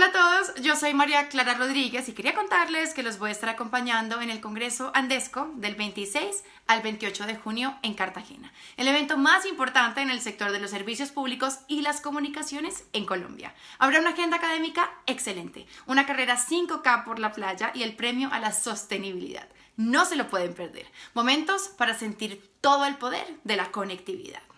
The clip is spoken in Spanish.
Hola a todos, yo soy María Clara Rodríguez y quería contarles que los voy a estar acompañando en el Congreso Andesco del 26 al 28 de junio en Cartagena, el evento más importante en el sector de los servicios públicos y las comunicaciones en Colombia. Habrá una agenda académica excelente, una carrera 5K por la playa y el premio a la sostenibilidad. No se lo pueden perder. Momentos para sentir todo el poder de la conectividad.